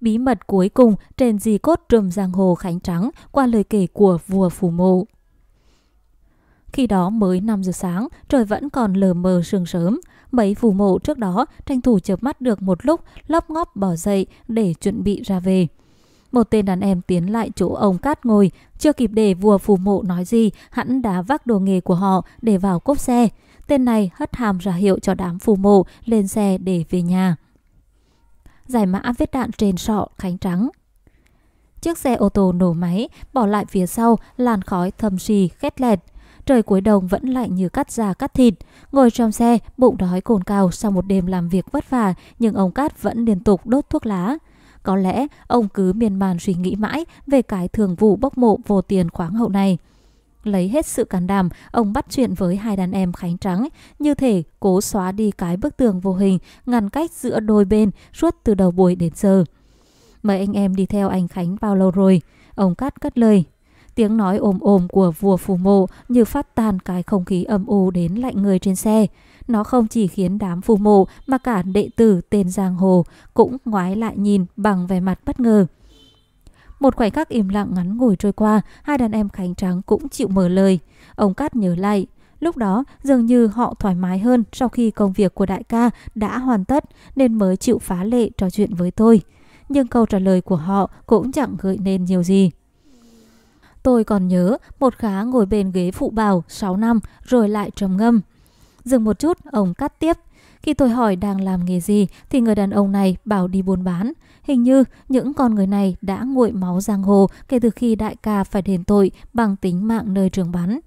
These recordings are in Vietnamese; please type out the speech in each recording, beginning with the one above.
Bí mật cuối cùng trên di cốt trùm giang hồ Khánh Trắng qua lời kể của vua Phù Mộ. Khi đó mới 5 giờ sáng, trời vẫn còn lờ mờ sương sớm. Mấy phù mộ trước đó tranh thủ chợp mắt được một lúc, lấp ngóp bỏ dậy để chuẩn bị ra về. Một tên đàn em tiến lại chỗ ông Cát ngồi, chưa kịp để vua phù mộ nói gì, hắn đã vác đồ nghề của họ để vào cốp xe. Tên này hất hàm ra hiệu cho đám phù mộ lên xe để về nhà. Giải mã vết đạn trên sọ khánh trắng Chiếc xe ô tô nổ máy, bỏ lại phía sau làn khói thầm xì khét lẹt trời cuối đồng vẫn lạnh như cắt da cắt thịt. Ngồi trong xe, bụng đói cồn cào sau một đêm làm việc vất vả, nhưng ông Cát vẫn liên tục đốt thuốc lá. Có lẽ ông cứ miên man suy nghĩ mãi về cái thường vụ bốc mộ vô tiền khoáng hậu này. Lấy hết sự can đảm, ông bắt chuyện với hai đàn em Khánh Trắng, như thể cố xóa đi cái bức tường vô hình ngăn cách giữa đôi bên suốt từ đầu buổi đến giờ. Mấy anh em đi theo anh Khánh bao lâu rồi? Ông Cát cất lời, Tiếng nói ồm ồm của vua phù mộ như phát tan cái không khí âm u đến lạnh người trên xe. Nó không chỉ khiến đám phù mộ mà cả đệ tử tên Giang Hồ cũng ngoái lại nhìn bằng vẻ mặt bất ngờ. Một khoảnh khắc im lặng ngắn ngủi trôi qua, hai đàn em Khánh Trắng cũng chịu mở lời. Ông Cát nhớ lại, lúc đó dường như họ thoải mái hơn sau khi công việc của đại ca đã hoàn tất nên mới chịu phá lệ trò chuyện với tôi. Nhưng câu trả lời của họ cũng chẳng gợi nên nhiều gì. Tôi còn nhớ một khá ngồi bên ghế phụ bào 6 năm rồi lại trầm ngâm. Dừng một chút, ông cắt tiếp. Khi tôi hỏi đang làm nghề gì thì người đàn ông này bảo đi buôn bán. Hình như những con người này đã nguội máu giang hồ kể từ khi đại ca phải đền tội bằng tính mạng nơi trường bắn.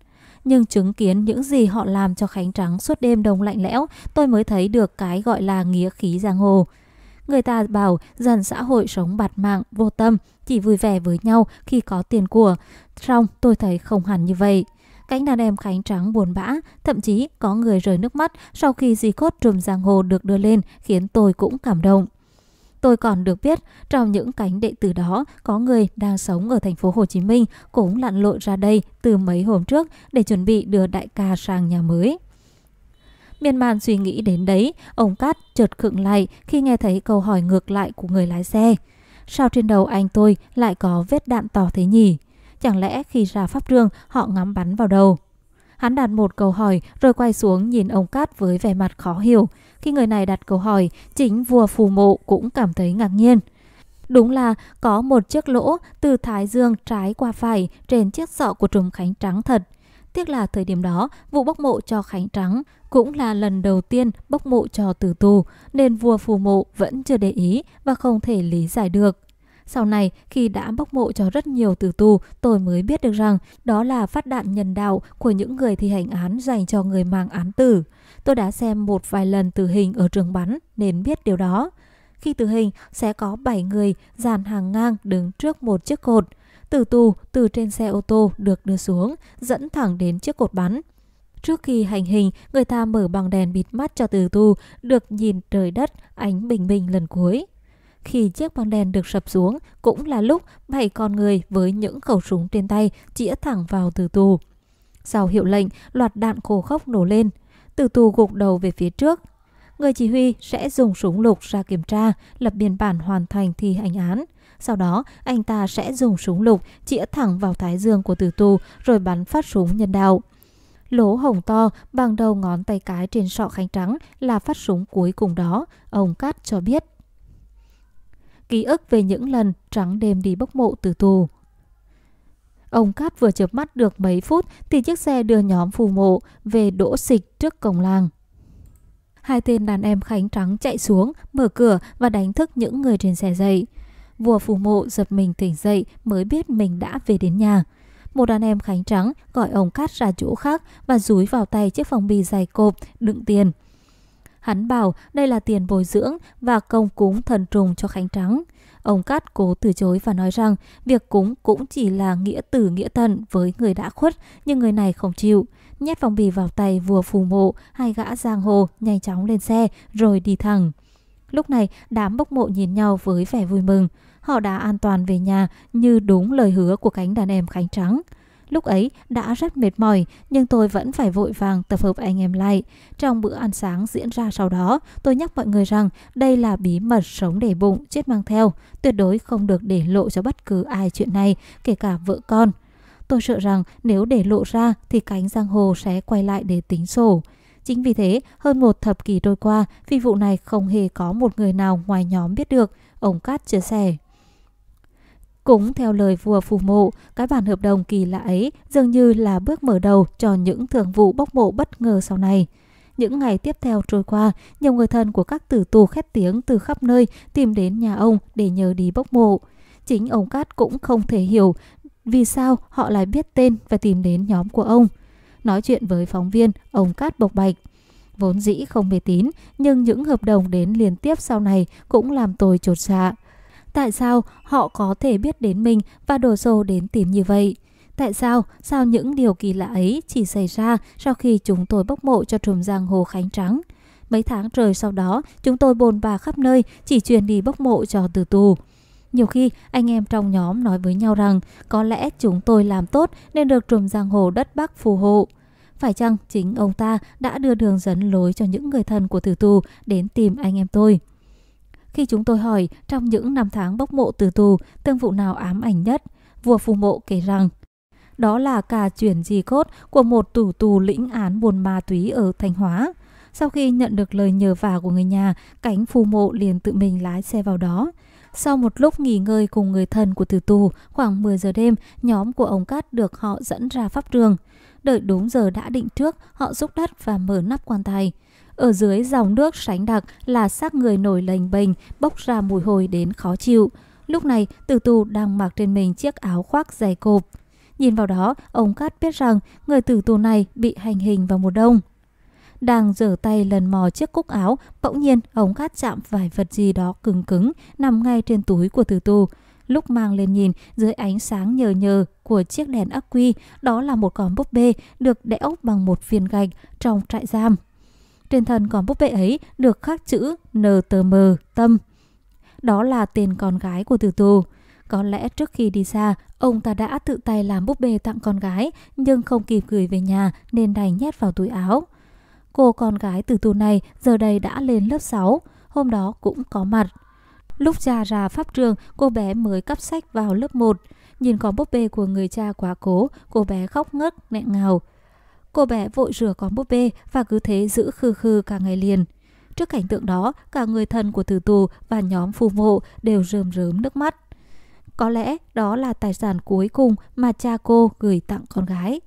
Nhưng chứng kiến những gì họ làm cho Khánh Trắng suốt đêm đông lạnh lẽo, tôi mới thấy được cái gọi là nghĩa khí giang hồ. Người ta bảo dần xã hội sống bạt mạng, vô tâm, chỉ vui vẻ với nhau khi có tiền của. trong tôi thấy không hẳn như vậy. Cánh đàn em Khánh Trắng buồn bã, thậm chí có người rơi nước mắt sau khi di cốt trùm giang hồ được đưa lên khiến tôi cũng cảm động. Tôi còn được biết trong những cánh đệ tử đó có người đang sống ở thành phố Hồ Chí Minh cũng lặn lội ra đây từ mấy hôm trước để chuẩn bị đưa đại ca sang nhà mới. Miên man suy nghĩ đến đấy, ông Cát chợt khựng lại khi nghe thấy câu hỏi ngược lại của người lái xe. Sao trên đầu anh tôi lại có vết đạn to thế nhỉ? Chẳng lẽ khi ra pháp trường họ ngắm bắn vào đầu? Hắn đặt một câu hỏi rồi quay xuống nhìn ông Cát với vẻ mặt khó hiểu. Khi người này đặt câu hỏi, chính vua phù mộ cũng cảm thấy ngạc nhiên. Đúng là có một chiếc lỗ từ thái dương trái qua phải trên chiếc sọ của Trùng Khánh trắng thật. Tiếc là thời điểm đó, vụ bốc mộ cho Khánh Trắng cũng là lần đầu tiên bốc mộ cho tử tù, nên vua phù mộ vẫn chưa để ý và không thể lý giải được. Sau này, khi đã bốc mộ cho rất nhiều tử tù, tôi mới biết được rằng đó là phát đạn nhân đạo của những người thi hành án dành cho người mang án tử. Tôi đã xem một vài lần tử hình ở trường bắn nên biết điều đó. Khi tử hình, sẽ có 7 người dàn hàng ngang đứng trước một chiếc cột – từ tù từ trên xe ô tô được đưa xuống, dẫn thẳng đến chiếc cột bắn. Trước khi hành hình, người ta mở bằng đèn bịt mắt cho từ tù được nhìn trời đất, ánh bình minh lần cuối. Khi chiếc băng đèn được sập xuống, cũng là lúc bảy con người với những khẩu súng trên tay chĩa thẳng vào từ tù. Sau hiệu lệnh, loạt đạn khổ khốc nổ lên. Từ tù gục đầu về phía trước. Người chỉ huy sẽ dùng súng lục ra kiểm tra, lập biên bản hoàn thành thi hành án. Sau đó, anh ta sẽ dùng súng lục chĩa thẳng vào thái dương của tử tù rồi bắn phát súng nhân đạo. Lỗ hồng to bằng đầu ngón tay cái trên sọ khánh trắng là phát súng cuối cùng đó, ông Cát cho biết. Ký ức về những lần trắng đêm đi bốc mộ tử tù Ông Cát vừa chớp mắt được mấy phút thì chiếc xe đưa nhóm phù mộ về đỗ xịch trước cổng làng. Hai tên đàn em khánh trắng chạy xuống, mở cửa và đánh thức những người trên xe dậy. Vua phù mộ giật mình tỉnh dậy mới biết mình đã về đến nhà. Một đàn em khánh trắng gọi ông cát ra chỗ khác và rúi vào tay chiếc phong bì dày cộp đựng tiền. Hắn bảo đây là tiền bồi dưỡng và công cúng thần trùng cho khánh trắng. Ông Cát cố từ chối và nói rằng việc cúng cũng chỉ là nghĩa tử nghĩa tần với người đã khuất, nhưng người này không chịu. Nhét phong bì vào tay vua phù mộ, hai gã giang hồ nhanh chóng lên xe rồi đi thẳng. Lúc này, đám bốc mộ nhìn nhau với vẻ vui mừng. Họ đã an toàn về nhà như đúng lời hứa của cánh đàn em Khánh Trắng. Lúc ấy đã rất mệt mỏi nhưng tôi vẫn phải vội vàng tập hợp anh em lại. Trong bữa ăn sáng diễn ra sau đó, tôi nhắc mọi người rằng đây là bí mật sống để bụng, chết mang theo. Tuyệt đối không được để lộ cho bất cứ ai chuyện này, kể cả vợ con. Tôi sợ rằng nếu để lộ ra thì cánh giang hồ sẽ quay lại để tính sổ. Chính vì thế, hơn một thập kỷ trôi qua, phi vụ này không hề có một người nào ngoài nhóm biết được, ông Cát chia sẻ. Cũng theo lời vua phù mộ, cái bản hợp đồng kỳ lạ ấy dường như là bước mở đầu cho những thường vụ bốc mộ bất ngờ sau này. Những ngày tiếp theo trôi qua, nhiều người thân của các tử tù khét tiếng từ khắp nơi tìm đến nhà ông để nhờ đi bốc mộ. Chính ông Cát cũng không thể hiểu vì sao họ lại biết tên và tìm đến nhóm của ông – nói chuyện với phóng viên, ông Cát bộc bạch. Vốn dĩ không mê tín, nhưng những hợp đồng đến liên tiếp sau này cũng làm tôi trột dạ. Tại sao họ có thể biết đến mình và đổ xô đến tìm như vậy? Tại sao, sao những điều kỳ lạ ấy chỉ xảy ra sau khi chúng tôi bốc mộ cho trùm giang hồ Khánh Trắng? Mấy tháng trời sau đó, chúng tôi bồn bà khắp nơi, chỉ truyền đi bốc mộ cho từ tù. Nhiều khi anh em trong nhóm nói với nhau rằng có lẽ chúng tôi làm tốt nên được trùm giang hồ đất Bắc phù hộ. Phải chăng chính ông ta đã đưa đường dẫn lối cho những người thân của tử tù đến tìm anh em tôi? Khi chúng tôi hỏi trong những năm tháng bốc mộ tử tù, tương vụ nào ám ảnh nhất, vua phù mộ kể rằng đó là cả chuyển di cốt của một tử tù lĩnh án buôn ma túy ở Thanh Hóa. Sau khi nhận được lời nhờ vả của người nhà, cánh phù mộ liền tự mình lái xe vào đó. Sau một lúc nghỉ ngơi cùng người thân của tử tù, khoảng 10 giờ đêm, nhóm của ông Cát được họ dẫn ra pháp trường. Đợi đúng giờ đã định trước, họ xúc đất và mở nắp quan tài. Ở dưới dòng nước sánh đặc là xác người nổi lềnh bềnh, bốc ra mùi hôi đến khó chịu. Lúc này, tử tù đang mặc trên mình chiếc áo khoác dày cộp. Nhìn vào đó, ông Cát biết rằng người tử tù này bị hành hình vào mùa đông đang giở tay lần mò chiếc cúc áo, bỗng nhiên ống cát chạm phải vật gì đó cứng cứng nằm ngay trên túi của tử tù. Lúc mang lên nhìn, dưới ánh sáng nhờ nhờ của chiếc đèn ắc quy, đó là một con búp bê được đẽo bằng một viên gạch trong trại giam. Trên thân con búp bê ấy được khắc chữ NTM Tâm. Đó là tên con gái của tử tù. Có lẽ trước khi đi xa, ông ta đã tự tay làm búp bê tặng con gái, nhưng không kịp gửi về nhà nên đành nhét vào túi áo. Cô con gái từ tù này giờ đây đã lên lớp 6, hôm đó cũng có mặt. Lúc cha ra pháp trường, cô bé mới cắp sách vào lớp 1. Nhìn con búp bê của người cha quá cố, cô bé khóc ngất, nghẹn ngào. Cô bé vội rửa con búp bê và cứ thế giữ khư khư cả ngày liền. Trước cảnh tượng đó, cả người thân của tử tù và nhóm phù mộ đều rơm rớm nước mắt. Có lẽ đó là tài sản cuối cùng mà cha cô gửi tặng con gái.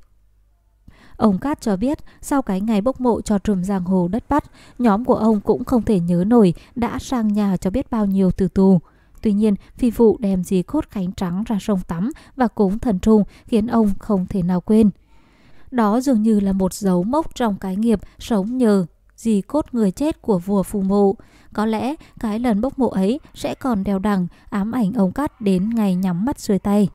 Ông Cát cho biết, sau cái ngày bốc mộ cho trùm giang hồ đất bắt, nhóm của ông cũng không thể nhớ nổi đã sang nhà cho biết bao nhiêu từ tù. Tuy nhiên, phi vụ đem dì cốt khánh trắng ra sông tắm và cúng thần trung khiến ông không thể nào quên. Đó dường như là một dấu mốc trong cái nghiệp sống nhờ dì cốt người chết của vua phù mộ. Có lẽ cái lần bốc mộ ấy sẽ còn đeo đằng ám ảnh ông Cát đến ngày nhắm mắt xuôi tay.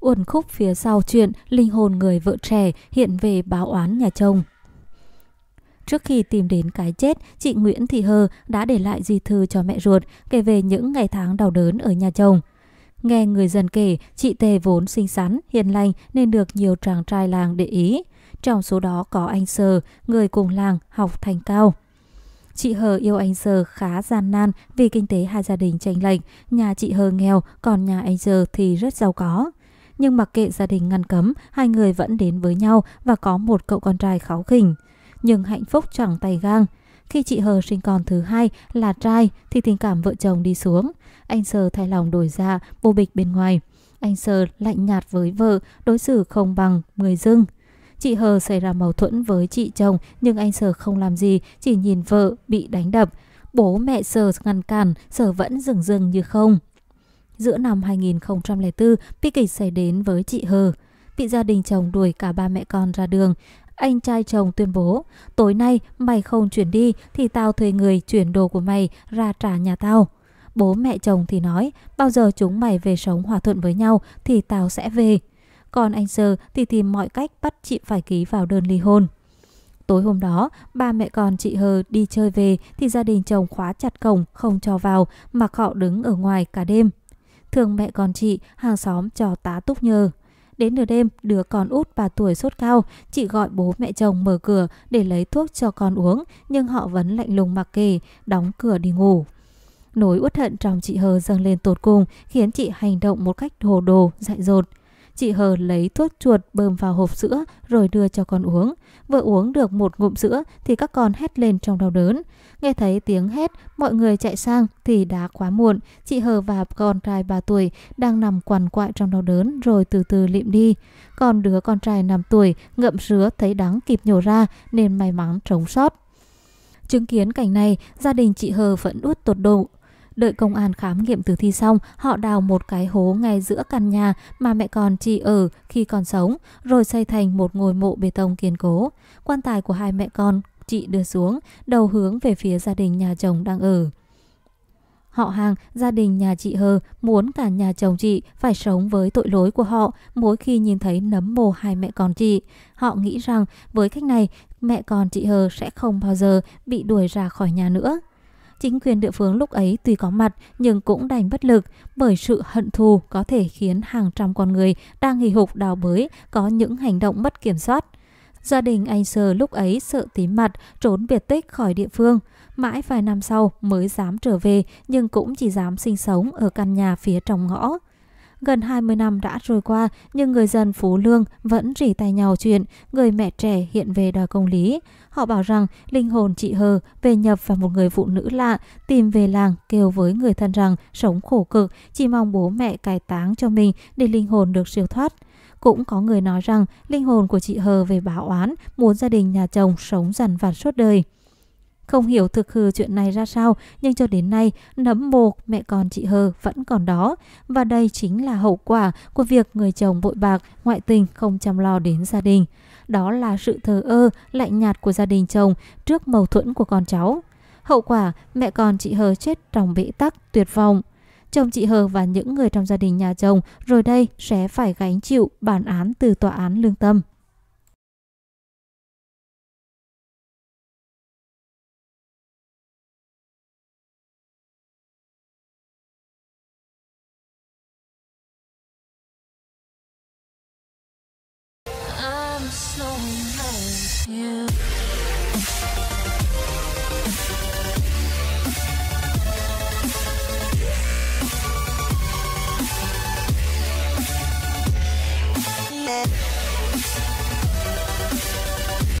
uẩn khúc phía sau chuyện linh hồn người vợ trẻ hiện về báo oán nhà chồng. Trước khi tìm đến cái chết, chị Nguyễn Thị Hơ đã để lại di thư cho mẹ ruột kể về những ngày tháng đau đớn ở nhà chồng. Nghe người dân kể, chị Tề vốn xinh xắn, hiền lành nên được nhiều chàng trai làng để ý. Trong số đó có anh Sơ, người cùng làng học thành cao. Chị Hờ yêu anh Sơ khá gian nan vì kinh tế hai gia đình tranh lệch, nhà chị Hờ nghèo, còn nhà anh Sơ thì rất giàu có nhưng mặc kệ gia đình ngăn cấm, hai người vẫn đến với nhau và có một cậu con trai kháu khỉnh. Nhưng hạnh phúc chẳng tay gang. Khi chị Hờ sinh con thứ hai là trai thì tình cảm vợ chồng đi xuống. Anh Sơ thay lòng đổi dạ, bô bịch bên ngoài. Anh Sơ lạnh nhạt với vợ, đối xử không bằng người dưng. Chị Hờ xảy ra mâu thuẫn với chị chồng nhưng anh Sơ không làm gì, chỉ nhìn vợ bị đánh đập. Bố mẹ Sơ ngăn cản, Sơ vẫn dừng dừng như không giữa năm 2004, bi kịch xảy đến với chị Hờ. Bị gia đình chồng đuổi cả ba mẹ con ra đường. Anh trai chồng tuyên bố, tối nay mày không chuyển đi thì tao thuê người chuyển đồ của mày ra trả nhà tao. Bố mẹ chồng thì nói, bao giờ chúng mày về sống hòa thuận với nhau thì tao sẽ về. Còn anh Sơ thì tìm mọi cách bắt chị phải ký vào đơn ly hôn. Tối hôm đó, ba mẹ con chị Hờ đi chơi về thì gia đình chồng khóa chặt cổng không cho vào mà họ đứng ở ngoài cả đêm thường mẹ con chị, hàng xóm cho tá túc nhờ. Đến nửa đêm, đứa con út 3 tuổi sốt cao, chị gọi bố mẹ chồng mở cửa để lấy thuốc cho con uống, nhưng họ vẫn lạnh lùng mặc kệ, đóng cửa đi ngủ. Nỗi uất hận trong chị Hờ dâng lên tột cùng khiến chị hành động một cách hồ đồ, dại dột. Chị Hờ lấy thuốc chuột bơm vào hộp sữa rồi đưa cho con uống. Vừa uống được một ngụm sữa thì các con hét lên trong đau đớn. Nghe thấy tiếng hét, mọi người chạy sang thì đã quá muộn. Chị Hờ và con trai 3 tuổi đang nằm quằn quại trong đau đớn rồi từ từ lịm đi. Còn đứa con trai 5 tuổi ngậm sứa thấy đắng kịp nhổ ra nên may mắn sống sót. Chứng kiến cảnh này, gia đình chị Hờ vẫn út tột độ, Đợi công an khám nghiệm tử thi xong, họ đào một cái hố ngay giữa căn nhà mà mẹ con chị ở khi còn sống, rồi xây thành một ngôi mộ bê tông kiên cố. Quan tài của hai mẹ con chị đưa xuống, đầu hướng về phía gia đình nhà chồng đang ở. Họ hàng, gia đình nhà chị Hờ muốn cả nhà chồng chị phải sống với tội lỗi của họ mỗi khi nhìn thấy nấm mồ hai mẹ con chị. Họ nghĩ rằng với cách này, mẹ con chị Hờ sẽ không bao giờ bị đuổi ra khỏi nhà nữa. Chính quyền địa phương lúc ấy tuy có mặt nhưng cũng đành bất lực bởi sự hận thù có thể khiến hàng trăm con người đang hì hục đào bới có những hành động mất kiểm soát. Gia đình anh Sơ lúc ấy sợ tím mặt, trốn biệt tích khỏi địa phương. Mãi vài năm sau mới dám trở về nhưng cũng chỉ dám sinh sống ở căn nhà phía trong ngõ. Gần 20 năm đã trôi qua, nhưng người dân Phú Lương vẫn rỉ tay nhau chuyện người mẹ trẻ hiện về đòi công lý. Họ bảo rằng linh hồn chị Hờ về nhập vào một người phụ nữ lạ, tìm về làng kêu với người thân rằng sống khổ cực, chỉ mong bố mẹ cải táng cho mình để linh hồn được siêu thoát. Cũng có người nói rằng linh hồn của chị Hờ về báo oán, muốn gia đình nhà chồng sống dằn vặt suốt đời. Không hiểu thực hư chuyện này ra sao, nhưng cho đến nay, nấm mồ mẹ con chị Hờ vẫn còn đó. Và đây chính là hậu quả của việc người chồng vội bạc, ngoại tình không chăm lo đến gia đình. Đó là sự thờ ơ, lạnh nhạt của gia đình chồng trước mâu thuẫn của con cháu. Hậu quả, mẹ con chị Hờ chết trong bế tắc, tuyệt vọng. Chồng chị Hờ và những người trong gia đình nhà chồng rồi đây sẽ phải gánh chịu bản án từ tòa án lương tâm. you